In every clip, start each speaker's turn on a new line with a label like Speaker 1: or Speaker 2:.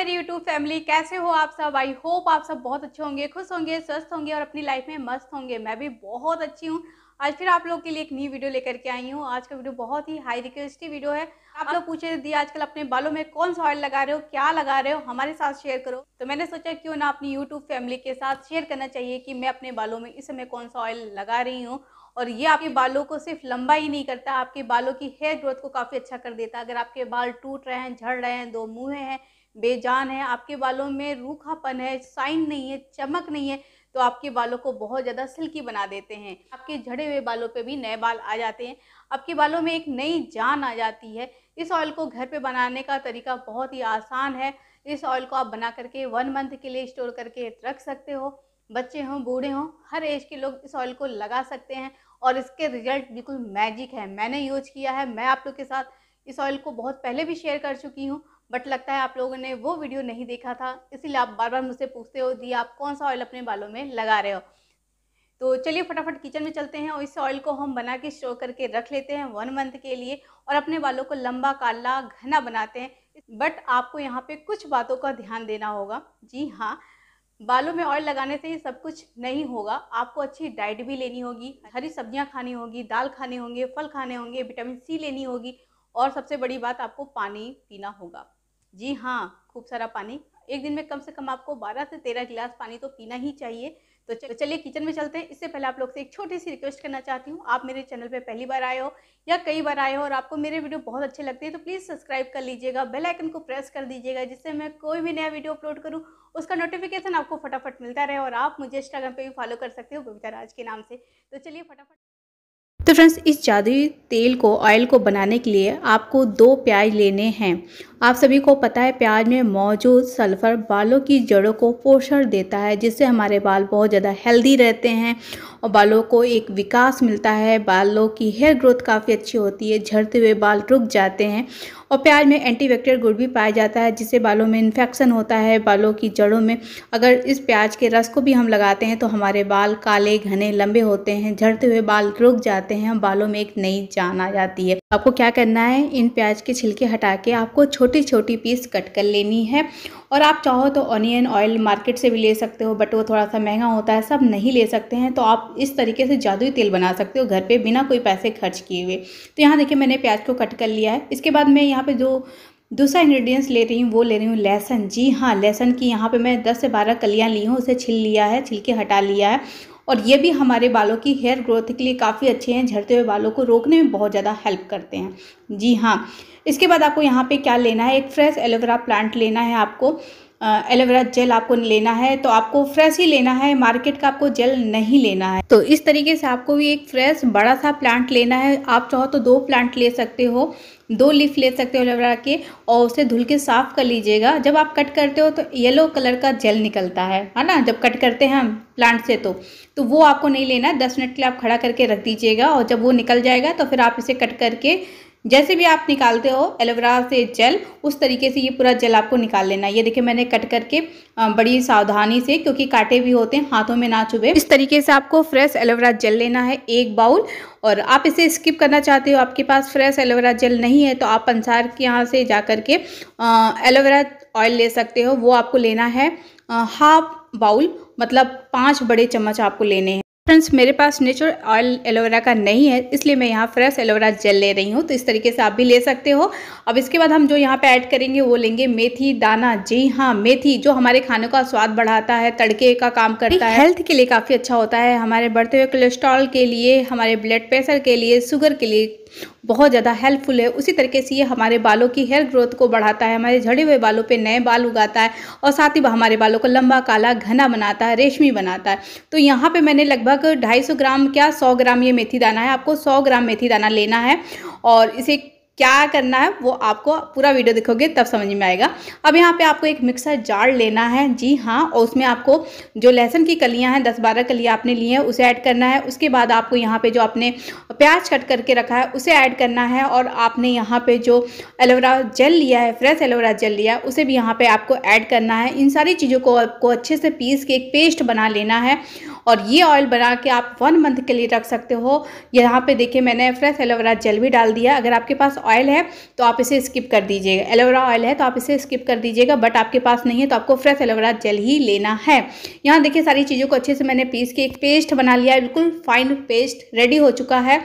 Speaker 1: मेरी YouTube family कैसे हो आप सब आई होप आप सब बहुत अच्छे होंगे खुश होंगे स्वस्थ होंगे और अपनी लाइफ में मस्त होंगे मैं भी बहुत अच्छी हूँ आज फिर आप लोग के लिए एक नई वीडियो लेकर के आई हूँ आज का वीडियो बहुत ही हाई रिक्वेस्टिव वीडियो है आप हाँ। लोग पूछे दी आजकल अपने बालों में कौन सा ऑयल लगा रहे हो क्या लगा रहे हो हमारे साथ शेयर करो तो मैंने सोचा क्यों ना अपनी यूट्यूब फैमिली के साथ शेयर करना चाहिए कि मैं अपने बालों में इस समय कौन सा ऑयल लगा रही हूँ और ये आपके बालों को सिर्फ लंबा ही नहीं करता आपके बालों की हेयर ग्रोथ को काफ़ी अच्छा कर देता है अगर आपके बाल टूट रहे हैं झड़ रहे हैं दो मुँह हैं बेजान है आपके बालों में रूखापन है साइन नहीं है चमक नहीं है तो आपके बालों को बहुत ज़्यादा सिल्की बना देते हैं आपके झड़े हुए बालों पे भी नए बाल आ जाते हैं आपके बालों में एक नई जान आ जाती है इस ऑयल को घर पे बनाने का तरीका बहुत ही आसान है इस ऑयल को आप बना करके वन मंथ के लिए स्टोर करके रख सकते हो बच्चे हों बूढ़े हों हर एज के लोग इस ऑयल को लगा सकते हैं और इसके रिजल्ट बिल्कुल मैजिक है मैंने यूज किया है मैं आप लोग के साथ इस ऑयल को बहुत पहले भी शेयर कर चुकी हूँ बट लगता है आप लोगों ने वो वीडियो नहीं देखा था इसीलिए आप बार बार मुझसे पूछते हो दी आप कौन सा ऑयल अपने बालों में लगा रहे हो तो चलिए फटाफट किचन में चलते हैं और इस ऑयल को हम बना के स्टोर करके रख लेते हैं वन मंथ के लिए और अपने बालों को लंबा काला घना बनाते हैं बट आपको यहाँ पे कुछ बातों का ध्यान देना होगा जी हाँ बालों में ऑयल लगाने से ये सब कुछ नहीं होगा आपको अच्छी डाइट भी लेनी होगी हरी सब्जियाँ खानी होगी दाल खाने होंगे फल खाने होंगे विटामिन सी लेनी होगी और सबसे बड़ी बात आपको पानी पीना होगा जी हाँ खूब सारा पानी एक दिन में कम से कम आपको 12 से 13 गिलास पानी तो पीना ही चाहिए तो चलिए किचन में चलते हैं इससे पहले आप लोग से एक छोटी सी रिक्वेस्ट करना चाहती हूँ आप मेरे चैनल पे पहली बार आए हो या कई बार आए हो और आपको मेरे वीडियो बहुत अच्छे लगते हैं तो प्लीज़ सब्सक्राइब कर लीजिएगा बेल आइकन को प्रेस कर दीजिएगा जिससे मैं कोई भी नया वीडियो अपलोड करूँ उसका नोटिफिकेशन आपको फटाफट मिलता रहे और आप मुझे इंस्टाग्राम पर भी फॉलो कर सकते हो बबीता राज के नाम से तो चलिए फटाफट तो फ्रेंड्स इस जादुई तेल को ऑयल को बनाने के लिए आपको दो प्याज लेने हैं आप सभी को पता है प्याज में मौजूद सल्फ़र बालों की जड़ों को पोषण देता है जिससे हमारे बाल बहुत ज़्यादा हेल्दी रहते हैं और बालों को एक विकास मिलता है बालों की हेयर ग्रोथ काफ़ी अच्छी होती है झड़ते हुए बाल रुक जाते हैं और प्याज में एंटीबैक्टीरियल गुड़ भी पाया जाता है जिससे बालों में इन्फेक्शन होता है बालों की जड़ों में अगर इस प्याज के रस को भी हम लगाते हैं तो हमारे बाल काले घने लंबे होते हैं झड़ते हुए बाल रुक जाते हैं बालों में एक नई जान आ जाती है आपको क्या करना है इन प्याज के छिलके हटा के आपको छोटे छोटी छोटी पीस कट कर लेनी है और आप चाहो तो ऑनियन ऑयल मार्केट से भी ले सकते हो बट वो थोड़ा सा महंगा होता है सब नहीं ले सकते हैं तो आप इस तरीके से जादुई तेल बना सकते हो घर पे बिना कोई पैसे खर्च किए हुए तो यहाँ देखिए मैंने प्याज को कट कर लिया है इसके बाद मैं यहाँ पे जो दूसरा इंग्रेडिएंट्स ले रही हूँ वो ले रही हूँ लहसन जी हाँ लहसन की यहाँ पे मैं 10 से 12 कलियाँ ली हूँ उसे छिल लिया है छिलके हटा लिया है और ये भी हमारे बालों की हेयर ग्रोथ के लिए काफ़ी अच्छे हैं झड़ते हुए बालों को रोकने में बहुत ज़्यादा हेल्प करते हैं जी हाँ इसके बाद आपको यहाँ पे क्या लेना है एक फ्रेश एलोवेरा प्लांट लेना है आपको एलोवेरा जेल आपको लेना है तो आपको फ्रेश ही लेना है मार्केट का आपको जेल नहीं लेना है तो इस तरीके से आपको भी एक फ्रेश बड़ा सा प्लांट लेना है आप चाहो तो दो प्लांट ले सकते हो दो लीफ ले सकते हो एलोवेरा के और उसे धुल के साफ़ कर लीजिएगा जब आप कट करते हो तो येलो कलर का जेल निकलता है है ना जब कट करते हैं हम प्लांट से तो तो वो आपको नहीं लेना है दस मिनट के लिए आप खड़ा करके रख दीजिएगा और जब वो निकल जाएगा तो फिर आप इसे कट करके जैसे भी आप निकालते हो एलोवेरा से जेल उस तरीके से ये पूरा जेल आपको निकाल लेना है ये देखिए मैंने कट करके बड़ी सावधानी से क्योंकि कांटे भी होते हैं हाथों में ना चुभे इस तरीके से आपको फ्रेश एलोवेरा जेल लेना है एक बाउल और आप इसे स्किप करना चाहते हो आपके पास फ्रेश एलोवेरा जेल नहीं है तो आप पंसार के यहाँ से जा के एलोवेरा ऑयल ले सकते हो वो आपको लेना है हाफ बाउल मतलब पाँच बड़े चम्मच आपको लेने हैं फ्रेंड्स मेरे पास नेचुरल ऑयल एलोवेरा का नहीं है इसलिए मैं यहाँ फ्रेश एलोवेरा जेल ले रही हूँ तो इस तरीके से आप भी ले सकते हो अब इसके बाद हम जो यहाँ पे ऐड करेंगे वो लेंगे मेथी दाना जी हाँ मेथी जो हमारे खाने का स्वाद बढ़ाता है तड़के का काम करता है हेल्थ के लिए काफ़ी अच्छा होता है हमारे बढ़ते हुए कोलेस्ट्रॉल के लिए हमारे ब्लड प्रेशर के लिए शुगर के लिए बहुत ज़्यादा हेल्पफुल है उसी तरीके से ये हमारे बालों की हेयर ग्रोथ को बढ़ाता है हमारे झड़े हुए बालों पर नए बाल उगाता है और साथ ही हमारे बालों को लंबा काला घना बनाता है रेशमी बनाता है तो यहाँ पर मैंने लगभग ढाई ग्राम क्या सौ ग्राम ये मेथी दाना है आपको सौ ग्राम मेथी दाना लेना है और इसे क्या करना है वो आपको पूरा वीडियो देखोगे तब समझ में आएगा अब यहाँ पे आपको एक मिक्सर जार लेना है जी हाँ और उसमें आपको जो लहसुन की कलियाँ हैं दस बारह कलियाँ आपने ली हैं उसे ऐड करना है उसके बाद आपको यहाँ पे जो आपने प्याज कट करके रखा है उसे ऐड करना है और आपने यहाँ पे जो एलोवेरा जेल लिया है फ्रेश एलोवेरा जेल लिया है उसे भी यहाँ पर आपको ऐड करना है इन सारी चीज़ों को आपको अच्छे से पीस के एक पेस्ट बना लेना है और ये ऑयल बना के आप वन मंथ के लिए रख सकते हो यहाँ पे देखिए मैंने फ्रेश एलोवेरा जेल भी डाल दिया अगर आपके पास ऑयल है तो आप इसे स्किप कर दीजिएगा एलोवेरा ऑयल है तो आप इसे स्किप कर दीजिएगा बट आपके पास नहीं है तो आपको फ्रेश एलोवेरा जेल ही लेना है यहाँ देखिए सारी चीज़ों को अच्छे से मैंने पीस के एक पेस्ट बना लिया है बिल्कुल फाइन पेस्ट रेडी हो चुका है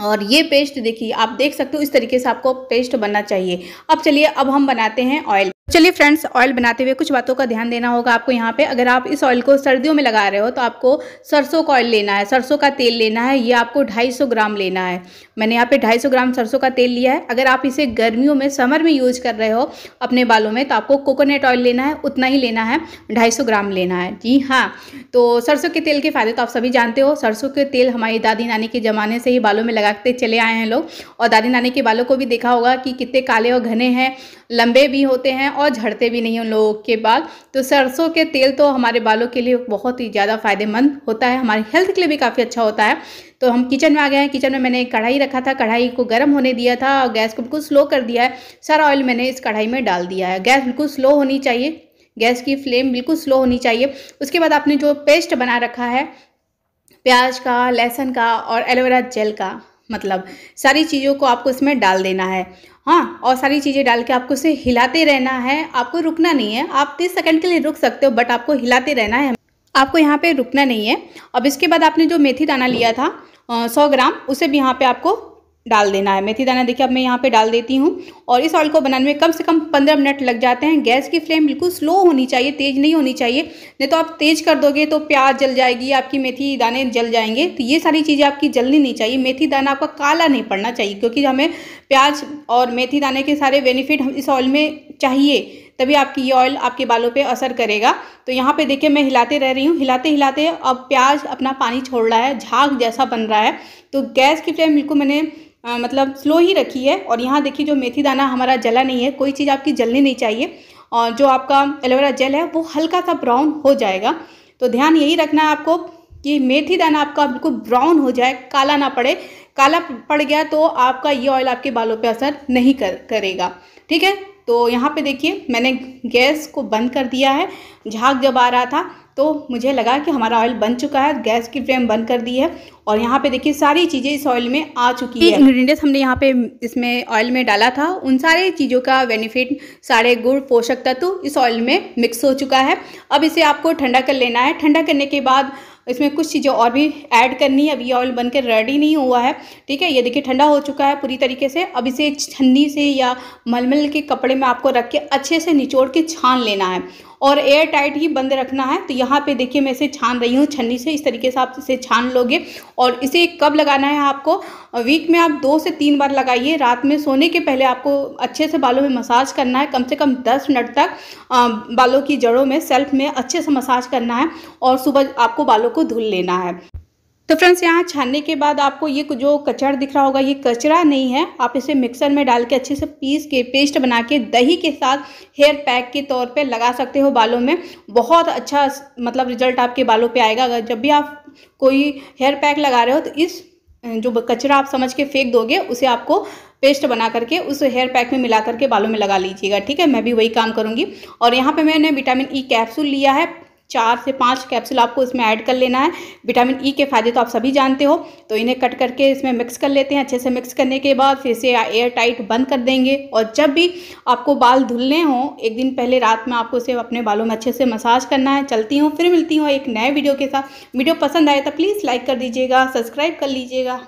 Speaker 1: और ये पेस्ट देखिए आप देख सकते हो इस तरीके से आपको पेस्ट बनना चाहिए अब चलिए अब हम बनाते हैं ऑयल चलिए फ्रेंड्स ऑयल बनाते हुए कुछ बातों का ध्यान देना होगा आपको यहाँ पे अगर आप इस ऑयल को सर्दियों में लगा रहे हो तो आपको सरसों का ऑयल लेना है सरसों का तेल लेना है ये आपको 250 ग्राम लेना है मैंने यहाँ पे 250 ग्राम सरसों का तेल लिया है अगर आप इसे गर्मियों में समर में यूज कर रहे हो अपने बालों में तो आपको कोकोनट ऑयल लेना है उतना ही लेना है ढाई ग्राम लेना है जी हाँ तो सरसों के तेल के फ़ायदे तो आप सभी जानते हो सरसों के तेल हमारी दादी नानी के ज़माने से ही बालों में लगाते चले आए हैं लोग और दादी नानी के बालों को भी देखा होगा कि कितने काले और घने हैं लंबे भी होते हैं और झड़ते भी नहीं उन लोगों के बाल तो सरसों के तेल तो हमारे बालों के लिए बहुत ही ज़्यादा फ़ायदेमंद होता है हमारे हेल्थ के लिए भी काफ़ी अच्छा होता है तो हम किचन में आ गए हैं किचन में मैंने कढ़ाई रखा था कढ़ाई को गर्म होने दिया था और गैस को बिल्कुल स्लो कर दिया है सारा ऑयल मैंने इस कढ़ाई में डाल दिया है गैस बिल्कुल स्लो होनी चाहिए गैस की फ्लेम बिल्कुल स्लो होनी चाहिए उसके बाद आपने जो पेस्ट बना रखा है प्याज का लहसुन का और एलोवेरा जेल का मतलब सारी चीज़ों को आपको इसमें डाल देना है हाँ और सारी चीज़ें डाल के आपको इसे हिलाते रहना है आपको रुकना नहीं है आप तीस सेकंड के लिए रुक सकते हो बट आपको हिलाते रहना है आपको यहाँ पे रुकना नहीं है अब इसके बाद आपने जो मेथी दाना लिया था सौ ग्राम उसे भी यहाँ पे आपको डाल देना है मेथी दाना देखिए अब मैं यहाँ पे डाल देती हूँ और इस ऑयल को बनाने में कम से कम पंद्रह मिनट लग जाते हैं गैस की फ्लेम बिल्कुल स्लो होनी चाहिए तेज़ नहीं होनी चाहिए नहीं तो आप तेज़ कर दोगे तो प्याज जल जाएगी आपकी मेथी दाने जल जाएंगे तो ये सारी चीज़ें आपकी जलनी नहीं चाहिए मेथी दाना आपका काला नहीं पड़ना चाहिए क्योंकि हमें प्याज और मेथी दाने के सारे बेनिफिट हम इस ऑयल में चाहिए तभी आपकी ये ऑयल आपके बालों पे असर करेगा तो यहाँ पे देखिए मैं हिलाते रह रही हूँ हिलाते हिलाते अब प्याज अपना पानी छोड़ रहा है झाग जैसा बन रहा है तो गैस की फ्लेम बिल्कुल मैंने आ, मतलब स्लो ही रखी है और यहाँ देखिए जो मेथी दाना हमारा जला नहीं है कोई चीज़ आपकी जलनी नहीं चाहिए और जो आपका एलोवेरा जेल है वो हल्का सा ब्राउन हो जाएगा तो ध्यान यही रखना है आपको कि मेथी दाना आपका बिल्कुल ब्राउन हो जाए काला ना पड़े काला पड़ गया तो आपका ये ऑयल आपके बालों पे असर नहीं कर करेगा ठीक है तो यहाँ पे देखिए मैंने गैस को बंद कर दिया है झाग जब आ रहा था तो मुझे लगा कि हमारा ऑयल बन चुका है गैस की फ्लेम बंद कर दी है और यहाँ पे देखिए सारी चीज़ें इस ऑयल में आ चुकी है इन्ग्रीडियंट्स हमने यहाँ पे इसमें ऑयल में डाला था उन सारे चीज़ों का बेनिफिट सारे गुड़ पोषक तत्व इस ऑयल में मिक्स हो चुका है अब इसे आपको ठंडा कर लेना है ठंडा करने के बाद इसमें कुछ चीज़ें और भी ऐड करनी है अभी ये ऑयल बन के रेडी नहीं हुआ है ठीक है ये देखिए ठंडा हो चुका है पूरी तरीके से अब इसे छन्नी से या मलमल के कपड़े में आपको रख के अच्छे से निचोड़ के छान लेना है और एयर टाइट ही बंद रखना है तो यहाँ पे देखिए मैं इसे छान रही हूँ छन्नी से इस तरीके से आप इसे छान लोगे और इसे कब लगाना है आपको वीक में आप दो से तीन बार लगाइए रात में सोने के पहले आपको अच्छे से बालों में मसाज करना है कम से कम दस मिनट तक बालों की जड़ों में सेल्फ में अच्छे से मसाज करना है और सुबह आपको बालों को धुल लेना है तो फ्रेंड्स यहाँ छानने के बाद आपको ये जो कचर दिख रहा होगा ये कचरा नहीं है आप इसे मिक्सर में डाल के अच्छे से पीस के पेस्ट बना के दही के साथ हेयर पैक के तौर पे लगा सकते हो बालों में बहुत अच्छा मतलब रिजल्ट आपके बालों पे आएगा अगर जब भी आप कोई हेयर पैक लगा रहे हो तो इस जो कचरा आप समझ के फेंक दोगे उसे आपको पेस्ट बना करके उस हेयर पैक में मिला करके बालों में लगा लीजिएगा ठीक है मैं भी वही काम करूँगी और यहाँ पर मैंने विटामिन ई कैप्सूल लिया है चार से पाँच कैप्सूल आपको इसमें ऐड कर लेना है विटामिन ई e के फ़ायदे तो आप सभी जानते हो तो इन्हें कट करके इसमें मिक्स कर लेते हैं अच्छे से मिक्स करने के बाद फिर से एयर टाइट बंद कर देंगे और जब भी आपको बाल धुलने हों एक दिन पहले रात में आपको इसे अपने बालों में अच्छे से मसाज करना है चलती हूँ फिर मिलती हूँ एक नए वीडियो के साथ वीडियो पसंद आए तो प्लीज़ लाइक कर दीजिएगा सब्सक्राइब कर लीजिएगा